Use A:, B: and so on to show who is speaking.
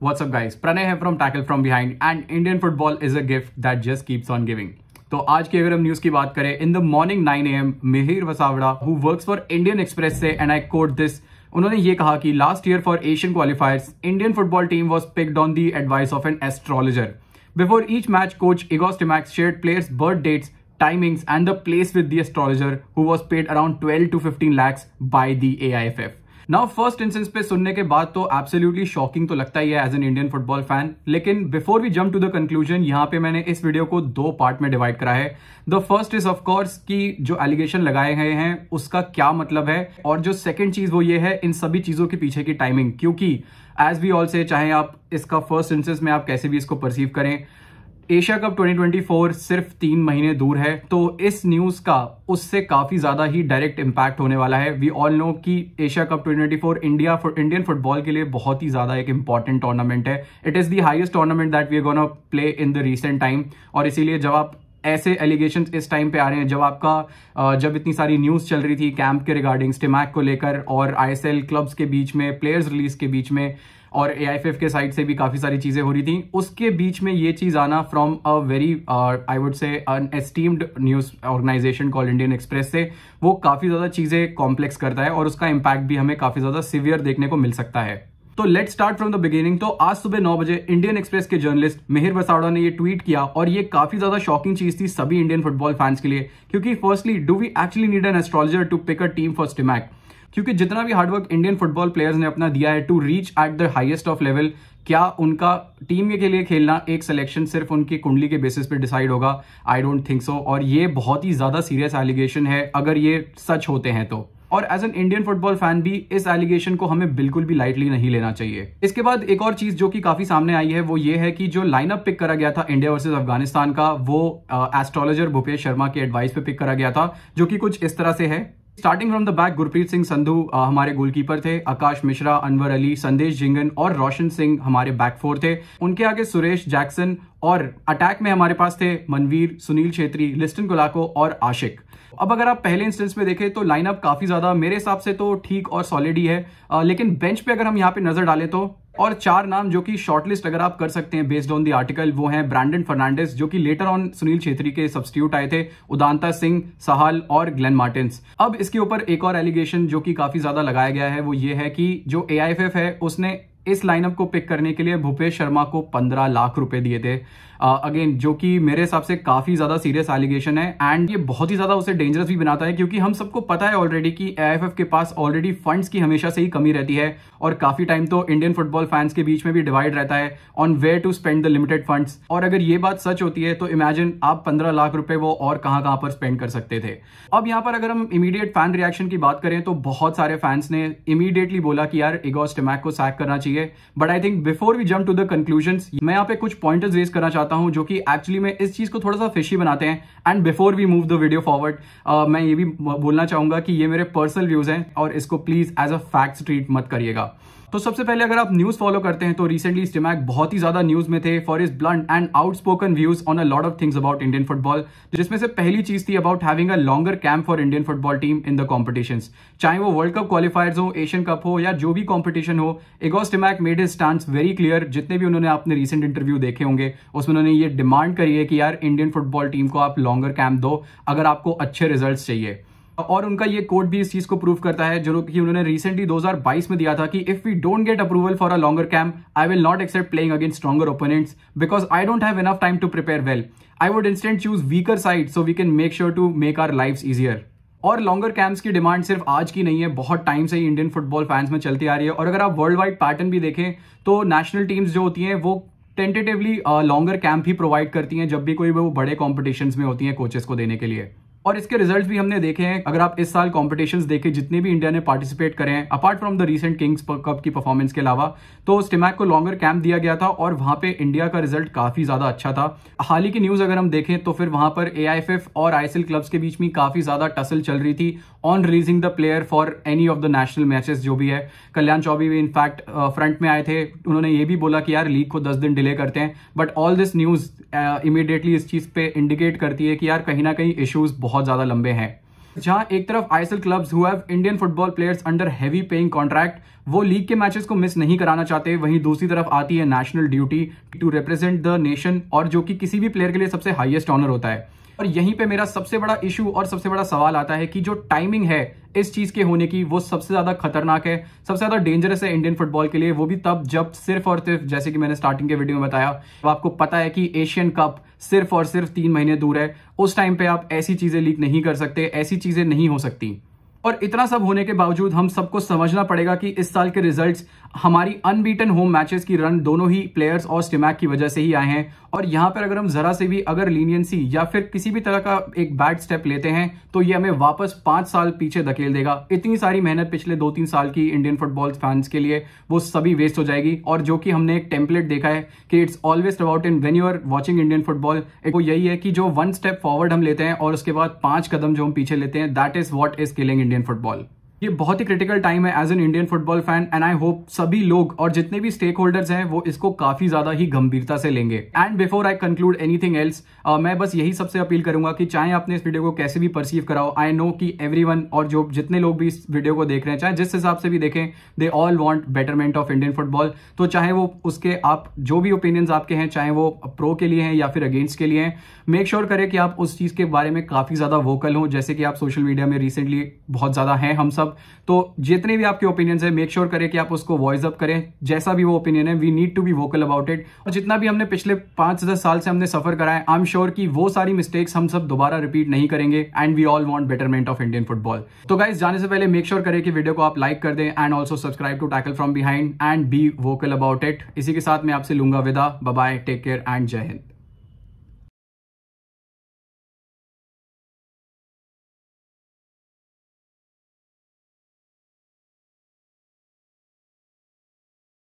A: What's up guys, Pranay here from Tackle From Behind and Indian football is a gift that just keeps on giving. तो आज की अगर हम news की बात करें in the morning 9 M Mihir Vasavada who works for Indian Express से and I quote this उन्होंने ये कहा कि last year for Asian qualifiers Indian football team was picked on the advice of an astrologer before each match coach players' birth dates, players birth dates timings and the place with the astrologer who was paid around 12 to 15 lakhs by the AIFF. Now first instance पे सुनने के बाद तो absolutely shocking तो लगता ही है as an Indian football fan लेकिन before we jump to the conclusion यहां पे मैंने इस वीडियो को दो पार्ट में डिवाइड करा है द फर्स्ट इज ऑफकोर्स कि जो एलिगेशन लगाए गए हैं उसका क्या मतलब है और जो सेकेंड चीज वो ये है इन सभी चीजों के पीछे की टाइमिंग क्योंकि एज वी ऑल से चाहे आप इसका फर्स्ट इंसेंस में आप कैसे भी इसको परसीव करें एशिया कप 2024 सिर्फ तीन महीने दूर है तो इस न्यूज का उससे काफी ज्यादा ही डायरेक्ट इम्पैक्ट होने वाला है वी ऑल नो कि Asia cup 2024 India for Indian football के लिए बहुत ही ज्यादा एक इंपॉर्टेंट टूर्नामेंट है it is the highest tournament that we are gonna play in the recent time और इसीलिए जब आप ऐसे एलिगेशन इस टाइम पे आ रहे हैं जब आपका जब इतनी सारी न्यूज चल रही थी कैंप के रिगार्डिंग स्टिमैक को लेकर और आईएसएल क्लब्स के बीच में प्लेयर्स रिलीज के बीच में और ए आई के साइड से भी काफ़ी सारी चीज़ें हो रही थी उसके बीच में ये चीज़ आना from a very I would say an esteemed news organization call Indian Express से वो काफ़ी ज़्यादा चीज़ें कॉम्प्लेक्स करता है और उसका इम्पैक्ट भी हमें काफ़ी ज़्यादा सिवियर देखने को मिल सकता है तो let start from the beginning तो आज सुबह नौ बजे इंडियन एक्सप्रेस के जर्नलिस्ट मिहिर बसाड़ा ने ये ट्वीट किया और ये काफी ज्यादा शॉकिंग चीज थी सभी इंडियन फुटबॉल फैंस के लिए क्योंकि firstly do we actually need an astrologer to pick a team for Stimac क्योंकि जितना भी हार्डवर्क इंडियन फुटबॉल प्लेयर्स ने अपना दिया है to reach at the highest of level क्या उनका टीम के लिए खेलना एक सिलेक्शन सिर्फ उनकी कुंडली के बेसिस पे डिसाइड होगा आई डोंट थिंक सो और ये बहुत ही ज्यादा सीरियस एलिगेशन है अगर ये सच होते हैं तो और as an Indian football fan भी इस एलिगेशन को हमें बिल्कुल भी लाइटली नहीं लेना चाहिए इसके बाद एक और चीज जो कि काफी सामने आई है वो ये है कि जो लाइनअप पिक करा गया था इंडिया वर्सेस अफगानिस्तान का वो एस्ट्रोलॉजर भूपेश शर्मा के एडवाइस पे पिक करा गया था जो कि कुछ इस तरह से है starting from the back Gurpreet Singh Sandhu हमारे गोलकीपर थे आकाश मिश्रा अनवर अली संदेश जिंगन और रोशन सिंह हमारे बैक फोर थे उनके आगे सुरेश जैक्सन और अटैक में हमारे पास थे मनवीर सुनील छेत्री लिस्टन गुलाको और आशिक अब अगर आप पहले इंस्टेंस में देखें तो लाइनअप काफी ज्यादा मेरे हिसाब से तो ठीक और सॉलिड ही है लेकिन बेंच पे अगर हम यहाँ पे नजर डालें तो और चार नाम जो कि शॉर्टलिस्ट अगर आप कर सकते हैं बेस्ड ऑन दी आर्टिकल वो हैं ब्रांडन फर्नांडिस जो कि लेटर ऑन सुनील छेत्री के सब्सिट्यूट आए थे उदांता सिंह सहाल और ग्लेन मार्टिन अब इसके ऊपर एक और एलिगेशन जो कि काफी ज्यादा लगाया गया है वो ये है कि जो ए है उसने इस लाइनअप को पिक करने के लिए भूपेश शर्मा को पंद्रह लाख रुपए दिए थे अगेन uh, जो कि मेरे हिसाब से काफी ज्यादा सीरियस एलिगेशन है एंड ये बहुत ही ज्यादा उसे डेंजरस भी बनाता है क्योंकि हम सबको पता है ऑलरेडी कि एआईएफएफ के पास ऑलरेडी फंड्स की हमेशा से ही कमी रहती है और काफी टाइम तो इंडियन फुटबॉल फैंस के बीच में भी डिवाइड रहता है on where to spend the limited fund और अगर ये बात सच होती है तो इमेजिन आप पंद्रह लाख रुपए वो और कहां कहां पर स्पेंड कर सकते थे अब यहां पर अगर हम इमीडिएट फैन रिएक्शन की बात करें तो बहुत सारे फैंस ने इमीडिएटली बोला कि यार इगोस्टमैक को सैक करना चाहिए चाहिए but I think before we jump to the conclusion मैं यहाँ पे कुछ पॉइंट रेज करना चाहता हूँ जो कि एक्चुअली में इस चीज को थोड़ा सा फिशी बनाते हैं and before we move the video forward मैं ये भी बोलना चाहूंगा कि ये मेरे पर्सनल व्यूज हैं और इसको please as a fact treat मत करिएगा तो सबसे पहले अगर आप न्यूज फॉलो करते हैं तो रिसेंटली स्टिमैक बहुत ही ज्यादा न्यूज में थे for is blunt and outspoken views on a lot of things about Indian football जिसमें से पहली चीज थी about having a longer camp for Indian football team in the competition चाहे वो वर्ल्ड कप क्वालिफायर्स हो एशियन कप हो या जो भी कॉम्पिटिशन हो Stimac made is stand very clear जितने भी उन्होंने अपने रिसेंट इंटरव्यू देखे होंगे उसमें उन्होंने ये डिमांड करी है कि यार इंडियन फुटबॉल टीम को आप लॉन्गर कैंप दो अगर आपको अच्छे रिजल्ट चाहिए और उनका ये कोर्ट भी इस चीज को प्रूव करता है जो कि उन्होंने रिसेंटली 2022 में दिया था कि if we don't get approval for a longer camp I will not accept playing against stronger opponents because I don't have enough time to prepare well I would instant choose weaker side so we can make sure to make our life easier और longer camps की demand सिर्फ आज की नहीं है बहुत time से ही Indian football fans में चलती आ रही है और अगर आप वर्ल्ड वाइड पैटर्न भी देखें तो नेशनल टीम्स जो होती हैं वो टेंटेटिवली लॉन्गर कैंप ही प्रोवाइड करती हैं जब भी कोई वो बड़े कॉम्पिटिशन में होती हैं कोचेस को देने के लिए और इसके रिजल्ट भी हमने देखे हैं अगर आप इस साल कॉम्पिटिशन देखे जितने भी इंडिया ने पार्टिसिपेट करे हैं apart from the recent Kings Cup की परफॉर्मेंस के अलावा तो स्टिमैक को लॉन्गर कैंप दिया गया था और वहां पे इंडिया का रिजल्ट काफी ज्यादा अच्छा था हाल ही की न्यूज अगर हम देखें तो फिर वहां पर ए और आईसीएल क्लब्स के बीच में काफी ज्यादा टसल चल रही थी on releasing the player for any of the national matches जो भी है कल्याण चौबी भी इनफैक्ट फ्रंट में आए थे उन्होंने ये भी बोला कि यार लीग को दस दिन डिले करते हैं but all this news immediately इस चीज़ पे इंडिकेट करती है कि यार कहीं ना कहीं इश्यूज बहुत ज़्यादा लंबे हैं जहां एक तरफ आईएसएल क्लब्स हुआ Indian football players under heavy paying contract वो लीग के मैचेस को मिस नहीं कराना चाहते वहीं दूसरी तरफ आती है national duty to represent the nation और जो कि किसी भी प्लेयर के लिए सबसे हाईएस्ट ऑनर होता है और यहीं पे मेरा सबसे बड़ा इशू और सबसे बड़ा सवाल आता है कि जो टाइमिंग है इस चीज के होने की वो सबसे ज्यादा खतरनाक है सबसे ज्यादा डेंजरस है इंडियन फुटबॉल के लिए वो भी तब जब सिर्फ और सिर्फ जैसे कि मैंने स्टार्टिंग के वीडियो में बताया तो आपको पता है कि एशियन कप सिर्फ और सिर्फ तीन महीने दूर है उस टाइम पे आप ऐसी चीजें लीक नहीं कर सकते ऐसी चीजें नहीं हो सकती और इतना सब होने के बावजूद हम सबको समझना पड़ेगा कि इस साल के रिजल्ट्स हमारी अनबीटन होम मैचेस की रन दोनों ही प्लेयर्स और स्टिमैक की वजह से ही आए हैं और यहां पर अगर हम जरा से भी अगर लीनियंसी या फिर किसी भी तरह का एक बैड स्टेप लेते हैं तो ये हमें वापस पांच साल पीछे धकेल देगा इतनी सारी मेहनत पिछले दो तीन साल की इंडियन फुटबॉल फैंस के लिए वो सभी वेस्ट हो जाएगी और जो कि हमने एक टेम्पलेट देखा है कि it's always about in when you are watching Indian football वो यही है कि जो वन स्टेप फॉरवर्ड हम लेते हैं और उसके बाद पांच कदम जो हम पीछे लेते हैं that is what is killing Indian football ये बहुत ही क्रिटिकल टाइम है as an Indian football fan and I hope सभी लोग और जितने भी स्टेक होल्डर्स हैं वो इसको काफी ज्यादा ही गंभीरता से लेंगे and before I conclude anything else मैं बस यही सबसे अपील करूंगा कि चाहे आपने इस वीडियो को कैसे भी परसीव कराओ आई नो कि एवरी और जो जितने लोग भी इस वीडियो को देख रहे हैं चाहे जिस हिसाब से भी देखें they all want betterment of Indian football तो चाहे वो उसके आप जो भी ओपिनियंस आपके हैं चाहे वो प्रो के लिए हैं या फिर अगेंस्ट के लिए हैं मेक श्योर करें कि आप उस चीज के बारे में काफी ज्यादा वोकल हो जैसे कि आप सोशल मीडिया में रिसेंटली बहुत ज्यादा हैं हम सब सब तो जितने भी आपके ओपिनियंस है मेक श्योर sure करें कि आप उसको वॉइस अप करें जैसा भी वो ओपिनियन है we need to be vocal about it और जितना भी हमने पिछले पांच दस साल से हमने सफर कराए आई एम श्योर कि वो सारी मिस्टेक्स हम सब दोबारा रिपीट नहीं करेंगे and we all want betterment of Indian football तो गाइज जाने से पहले मेक श्योर करें कि वीडियो को आप लाइक कर दें and also subscribe to Tackle From Behind and be vocal about it इसी के साथ मैं आपसे लूंगा विदा बाय टेक केयर एंड जय हिंद